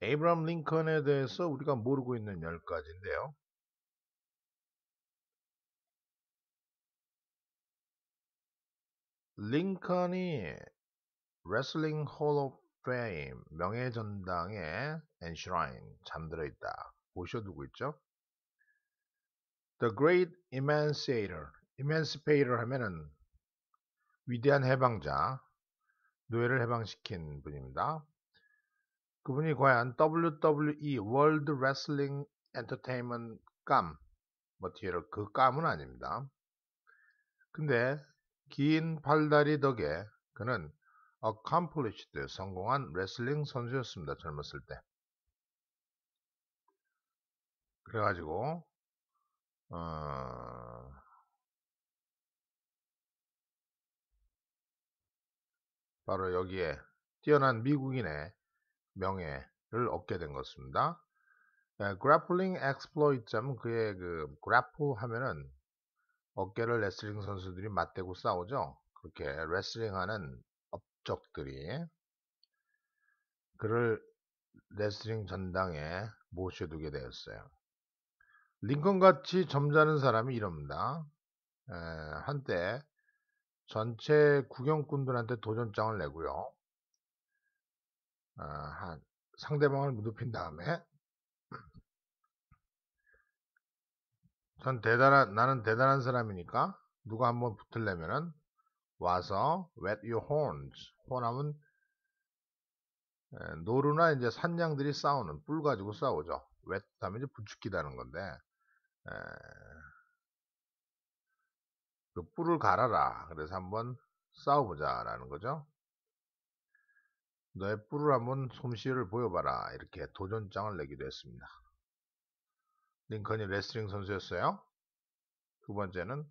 에이브람 링컨에 대해서 우리가 모르고 있는 10가지인데요. 링컨이 레슬링 홀 오브 페임 명예 전당에 엔슈라인 잠들어 있다. 보셔두고 있죠. The Great Emancipator. Emancipator 하면은 위대한 해방자, 노예를 해방시킨 분입니다. 그분이 과연 WWE World Wrestling Entertainment 깜, 뭐 뒤로 그 깜은 아닙니다. 근데 긴 팔다리 덕에 그는 accomplished 성공한 레슬링 선수였습니다. 젊었을 때. 그래가지고 어... 바로 여기에 뛰어난 미국인의 명예를 얻게 된 것입니다. 네, 그래플링 엑스플로이트 하면 그의 그 그래플 하면은 어깨를 레슬링 선수들이 맞대고 싸우죠. 그렇게 레슬링하는 업적들이 그를 레슬링 전당에 모셔두게 되었어요. 링컨같이 점잖은 사람이 이럽니다. 에, 예, 한때 전체 구경꾼들한테 도전장을 내고요. 아, 한 상대방을 무릎힌 다음에 전 대단한 나는 대단한 사람이니까 누가 한번 붙으려면은 와서 wet your horns 혼하면 노루나 이제 산양들이 싸우는 뿔 가지고 싸우죠. wet 하면 이제 부축기다는 건데 에, 그 뿔을 갈아라. 그래서 한번 싸워보자라는 거죠. 너의 뿔을한번 솜씨를 보여봐라. 이렇게 도전장을 내기도 했습니다. 링컨이 레슬링 선수였어요. 두 번째는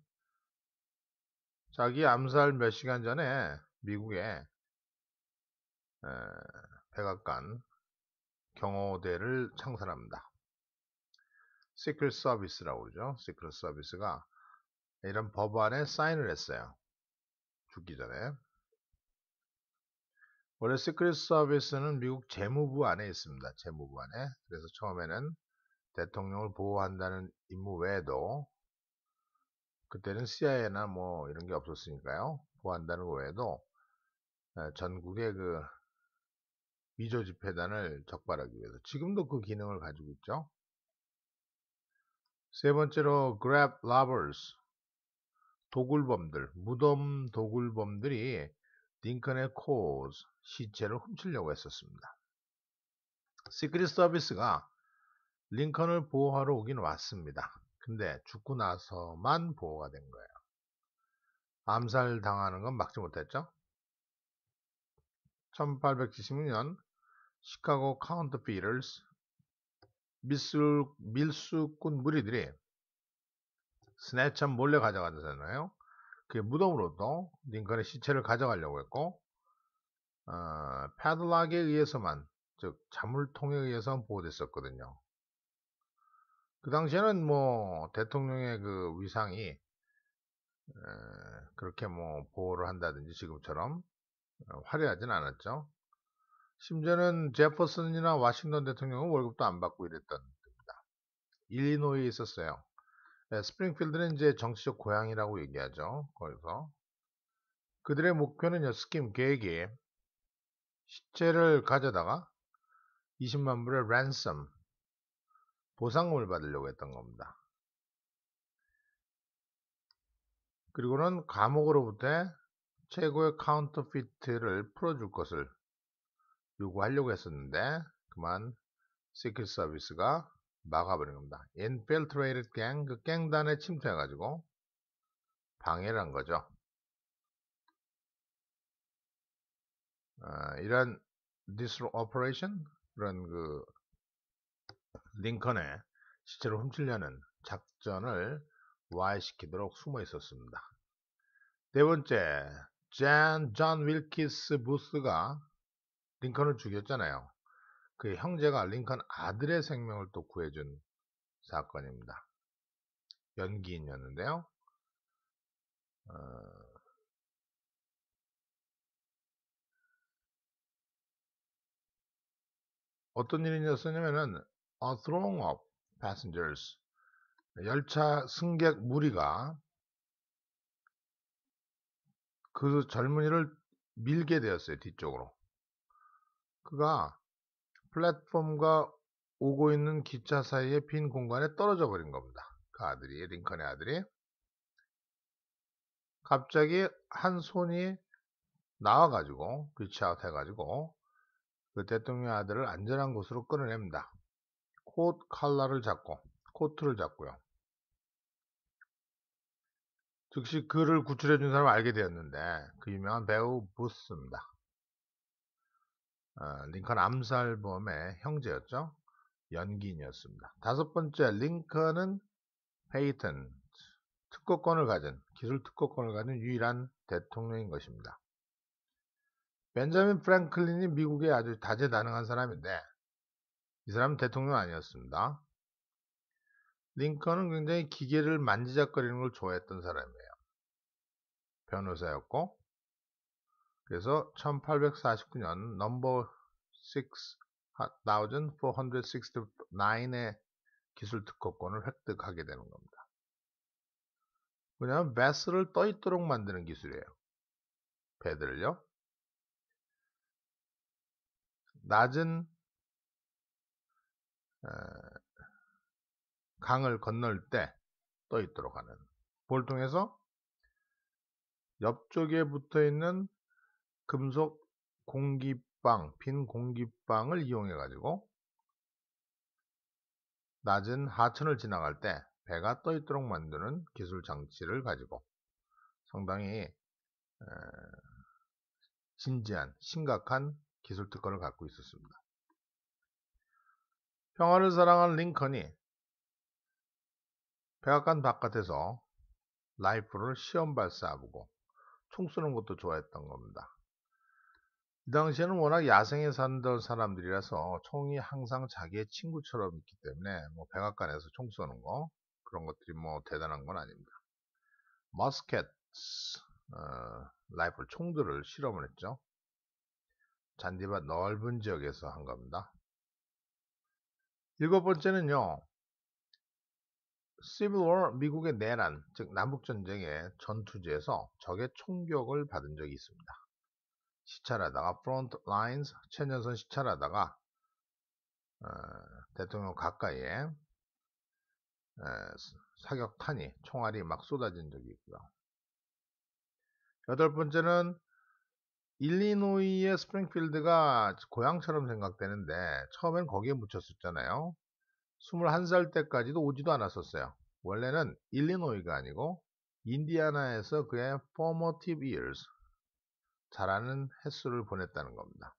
자기 암살 몇 시간 전에 미국의 백악관 경호대를 창설합니다. 시크릿 서비스라고 그러죠. 시크릿 서비스가 이런 법안에 사인을 했어요. 죽기 전에. 원래 시크릿 서비스는 미국 재무부 안에 있습니다. 재무부 안에. 그래서 처음에는 대통령을 보호한다는 임무 외에도 그때는 CIA나 뭐 이런 게 없었으니까요. 보호한다는 거 외에도 전국의 그 위조 집회단을 적발하기 위해서 지금도 그 기능을 가지고 있죠. 세 번째로 grab l o v e r s 도굴범들, 무덤 도굴범들이 링컨의 코즈 시체를 훔치려고 했었습니다. 시크릿 서비스가 링컨을 보호하러 오긴 왔습니다. 근데 죽고 나서만 보호가 된 거예요. 암살 당하는 건 막지 못했죠. 1876년 시카고 카운트 피를스 밀수, 밀수꾼 무리들이 스네참 몰래 가져가잖아요. 그 무덤으로도 링컨의 시체를 가져가려고 했고 어, 패들락에 의해서만 즉 자물통에 의해서 보호됐었거든요. 그 당시에는 뭐 대통령의 그 위상이 에, 그렇게 뭐 보호를 한다든지 지금처럼 어, 화려하진 않았죠. 심지어는 제퍼슨이나 와싱턴 대통령은 월급도 안 받고 이랬던 겁니다 일리노이에 있었어요. 네, 스프링필드는 이제 정치적 고향이라고 얘기하죠. 거기서 그들의 목표는 스킴 계획이 시체를 가져다가 20만 불의 랜섬 보상금을 받으려고 했던 겁니다. 그리고는 감옥으로부터 최고의 카운터피트를 풀어줄 것을 요구하려고 했었는데 그만 시크릿 서비스가 막아버린 겁니다. Infiltrated gang, 그 갱단에 침투해가지고 방해를 한 거죠. 아, 이런 disoperation, 그런 그 링컨의 시체를 훔치려는 작전을 와해시키도록 숨어 있었습니다. 네 번째, 젠, 존 윌키스 부스가 링컨을 죽였잖아요. 그 형제가 링컨 아들의 생명을 또 구해준 사건입니다. 연기인이었는데요. 어... 어떤 일이었냐면은 있 a throng of passengers 열차 승객 무리가 그 젊은이를 밀게 되었어요 뒤쪽으로 그가 플랫폼과 오고 있는 기차 사이의 빈 공간에 떨어져 버린 겁니다. 그 아들이, 링컨의 아들이. 갑자기 한 손이 나와가지고, 비치아웃 해가지고, 그 대통령의 아들을 안전한 곳으로 끌어냅니다. 코트 칼라를 잡고, 코트를 잡고요. 즉시 그를 구출해준 사람을 알게 되었는데, 그 유명한 배우 부스입니다. 어, 링컨 암살범의 형제였죠. 연기인이었습니다. 다섯 번째 링컨은 페이턴 특허권을 가진 기술 특허권을 가진 유일한 대통령인 것입니다. 벤자민 프랭클린이 미국의 아주 다재다능한 사람인데 이 사람은 대통령 아니었습니다. 링컨은 굉장히 기계를 만지작거리는 걸 좋아했던 사람이에요. 변호사였고 그래서 1849년 넘버 6469의 기술 특허권을 획득하게 되는 겁니다. 왜냐하면 베스를 떠 있도록 만드는 기술이에요. 배들을요. 낮은 강을 건널 때 떠 있도록 하는 볼 통해서 옆쪽에 붙어 있는 금속 공기빵, 빈 공기빵을 이용해 가지고 낮은 하천을 지나갈 때 배가 떠 있도록 만드는 기술 장치를 가지고 상당히 진지한 심각한 기술 특허를 갖고 있었습니다. 평화를 사랑한 링컨이 백악관 바깥에서 라이프를 시험 발사하고 총 쏘는 것도 좋아했던 겁니다. 이 그 당시에는 워낙 야생에 산던 사람들이라서 총이 항상 자기의 친구처럼 있기 때문에 뭐 백악관에서 총 쏘는 거 그런 것들이 뭐 대단한 건 아닙니다. 머스켓 어, 라이플 총들을 실험을 했죠. 잔디밭 넓은 지역에서 한 겁니다. 일곱 번째는요. c i v 미국의 내란 즉 남북 전쟁의 전투지에서 적의 총격을 받은 적이 있습니다. 시찰하다가 프론트 라인스 최전선 시찰하다가 어, 대통령 가까이에 에, 어, 사격탄이 총알이 막 쏟아진 적이 있고요. 여덟 번째는 일리노이의 스프링필드가 고향처럼 생각되는데 처음엔 거기에 묻혔었잖아요. 21살 때까지도 오지도 않았었어요. 원래는 일리노이가 아니고 인디아나에서 그의 formative years, 잘하는 횟수를 보냈다는 겁니다.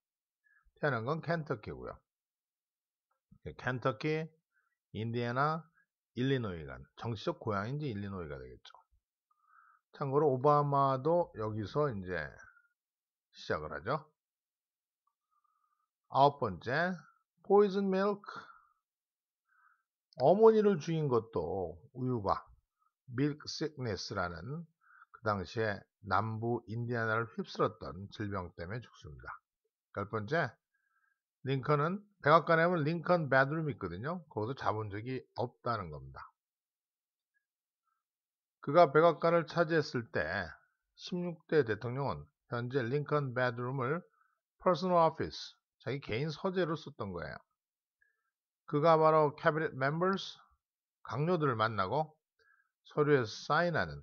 태어난 건 켄터키고요. 예, 켄터키, 인디애나, 일리노이 간 정치적 고향인지 일리노이가 되겠죠. 참고로 오바마도 여기서 이제 시작을 하죠. 아홉 번째, 포이즌 밀크. 어머니를 죽인 것도 우유가 밀크 시크네스라는 그 당시에 남부 인디아나를 휩쓸었던 질병 때문에 죽습니다. 열 번째, 링컨은 백악관에 보면 링컨 베드룸이 있거든요. 거기서 잡은 적이 없다는 겁니다. 그가 백악관을 차지했을 때 16대 대통령은 현재 링컨 베드룸을 퍼스널 오피스, 자기 개인 서재로 썼던 거예요. 그가 바로 캐비넷 멤버스, 강요들을 만나고 서류에 사인하는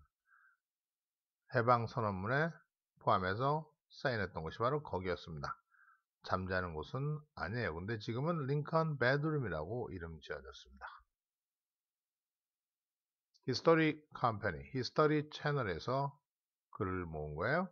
해방선언문에 포함해서 사인했던 곳이 바로 거기였습니다. 잠자는 곳은 아니에요. 근데 지금은 링컨 베드룸이라고 이름 지어졌습니다. 히스토리 컴퍼니, 히스토리 채널에서 글을 모은 거예요.